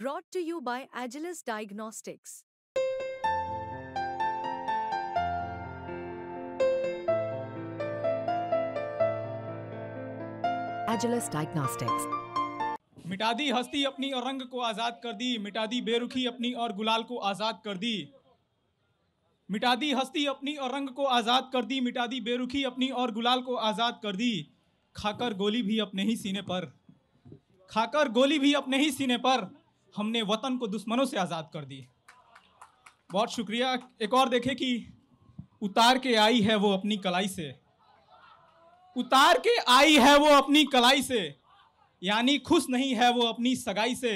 brought to you by Agilis Diagnostics. Agilis Diagnostics. मिटा दी हस्ती अपनी और रंग को आजाद कर दी मिटा दी बेरुखी अपनी और गुलाल को आजाद कर दी मिटा दी हस्ती अपनी और रंग को आजाद कर दी मिटा दी बेरुखी अपनी और गुलाल को आजाद कर दी खाकर गोली भी अपने ही सीने पर खाकर गोली भी अपने ही सीने पर हमने वतन को दुश्मनों से आज़ाद कर दी बहुत शुक्रिया एक और देखें कि उतार के आई है वो अपनी कलाई से उतार के आई है वो अपनी कलाई से यानी खुश नहीं है वो अपनी सगाई से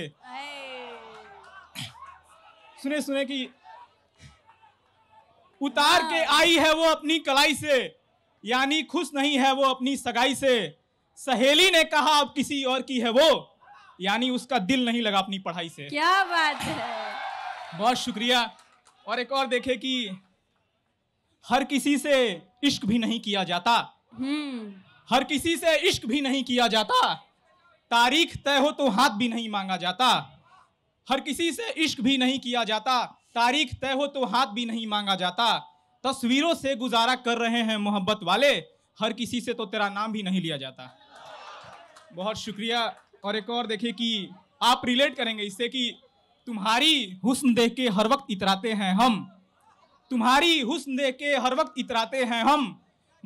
सुने सुने कि उतार के हाँ। आई है वो अपनी कलाई से यानी खुश नहीं है वो अपनी सगाई से सहेली ने कहा अब किसी और की है वो यानी उसका दिल नहीं लगा अपनी पढ़ाई से क्या बात है बहुत शुक्रिया और एक और देखे कि हर किसी से इश्क भी नहीं किया जाता हम्म। हर किसी से इश्क भी नहीं किया जाता तारीख तय हो तो हाथ भी नहीं मांगा जाता हर किसी से इश्क भी नहीं किया जाता तारीख तय हो तो हाथ भी नहीं मांगा जाता तस्वीरों से गुजारा कर रहे हैं मोहब्बत वाले हर किसी से तो तेरा नाम भी नहीं लिया जाता बहुत शुक्रिया और एक और देखिए कि आप रिलेट करेंगे इससे कि तुम्हारी हुस्न देख के हर वक्त इतराते हैं हम तुम्हारी हुस्न देख के हर वक्त इतराते हैं हम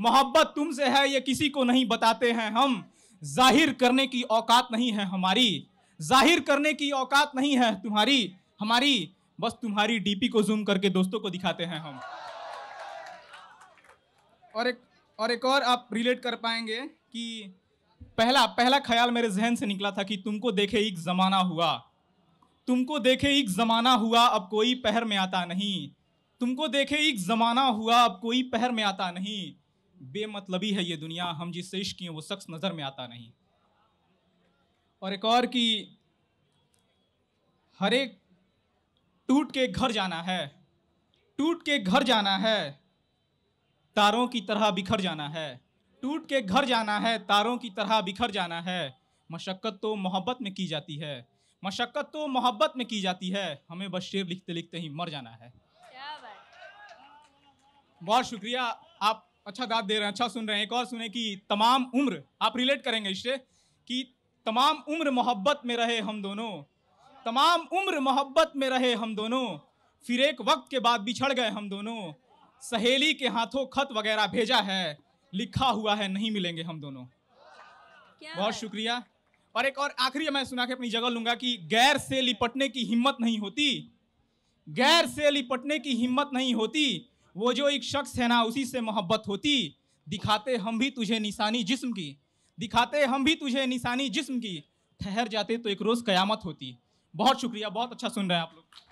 मोहब्बत तुमसे है ये किसी को नहीं बताते हैं हम जाहिर करने की औकात नहीं है हमारी जाहिर करने की औकात नहीं है तुम्हारी हमारी बस तुम्हारी डीपी को जूम करके दोस्तों को दिखाते हैं हम और एक और एक और आप रिलेट कर पाएंगे कि पहला पहला ख्याल मेरे जहन से निकला था कि तुमको देखे एक ज़माना हुआ तुमको देखे एक ज़माना हुआ अब कोई पहर में आता नहीं तुमको देखे एक ज़माना हुआ अब कोई पहर में आता नहीं बेमतलबी है ये दुनिया हम जिससे इश्क किए वो शख्स नज़र में आता नहीं और एक और कि हर एक टूट के घर जाना है टूट के घर जाना है तारों की तरह बिखर जाना है टूट के घर जाना है तारों की तरह बिखर जाना है मशक्क़त तो मोहब्बत में की जाती है मशक्क़त तो मोहब्बत में की जाती है हमें बस शेर लिखते लिखते ही मर जाना है बहुत शुक्रिया आप अच्छा दाद दे रहे हैं अच्छा सुन रहे हैं एक और सुने कि तमाम उम्र आप रिलेट करेंगे इससे कि तमाम उम्र मोहब्बत में रहे हम दोनों तमाम उम्र मोहब्बत में रहे हम दोनों फिर एक वक्त के बाद बिछड़ गए हम दोनों सहेली के हाथों खत वगैरह भेजा है लिखा हुआ है नहीं मिलेंगे हम दोनों बहुत शुक्रिया और एक और आखिरी मैं सुना के अपनी जगह लूंगा कि गैर से लिपटने की हिम्मत नहीं होती गैर से लिपटने की हिम्मत नहीं होती वो जो एक शख्स है ना उसी से मोहब्बत होती दिखाते हम भी तुझे निशानी जिस्म की दिखाते हम भी तुझे निशानी जिस्म की ठहर जाते तो एक रोज़ कयामत होती बहुत शुक्रिया बहुत अच्छा सुन रहे हैं आप लोग